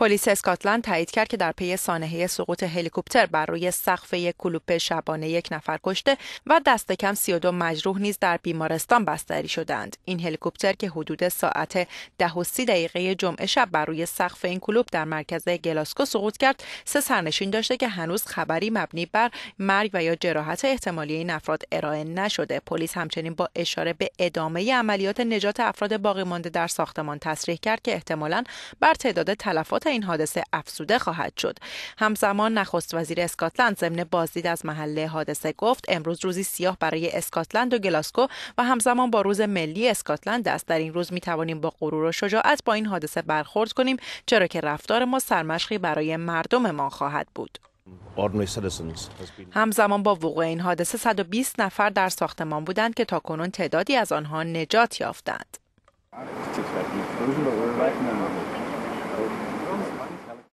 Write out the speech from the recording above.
پلیس اسکاتلند تایید کرد که در پی سانحه سقوط هلیکوپتر بر روی سقف یک کلوپ شبانه یک نفر کشته و دست کم 32 مجروح نیز در بیمارستان بستری شدند. این هلیکوپتر که حدود ساعت 10:30 دقیقه جمعه شب بر روی سقف این کلوپ در مرکز گلاسکو سقوط کرد، سه سرنشین داشته که هنوز خبری مبنی بر مرگ و یا جراحت احتمالی این افراد ارائه نشده. پلیس همچنین با اشاره به ادامه عملیات نجات افراد باقی مانده در ساختمان تصریح کرد که احتمالا بر تعداد تلفات این حادثه افسوده خواهد شد همزمان نخست وزیر اسکاتلند ضمن بازدید از محله حادثه گفت امروز روزی سیاه برای اسکاتلند و گلاسکو و همزمان با روز ملی اسکاتلند است در این روز می توانیم با غرور و شجاعت با این حادثه برخورد کنیم چرا که رفتار ما سرمشقی برای مردم ما خواهد بود همزمان با وقوع این حادثه 120 نفر در ساختمان بودند که تاکنون تعدادی از آنها نجات یافتند.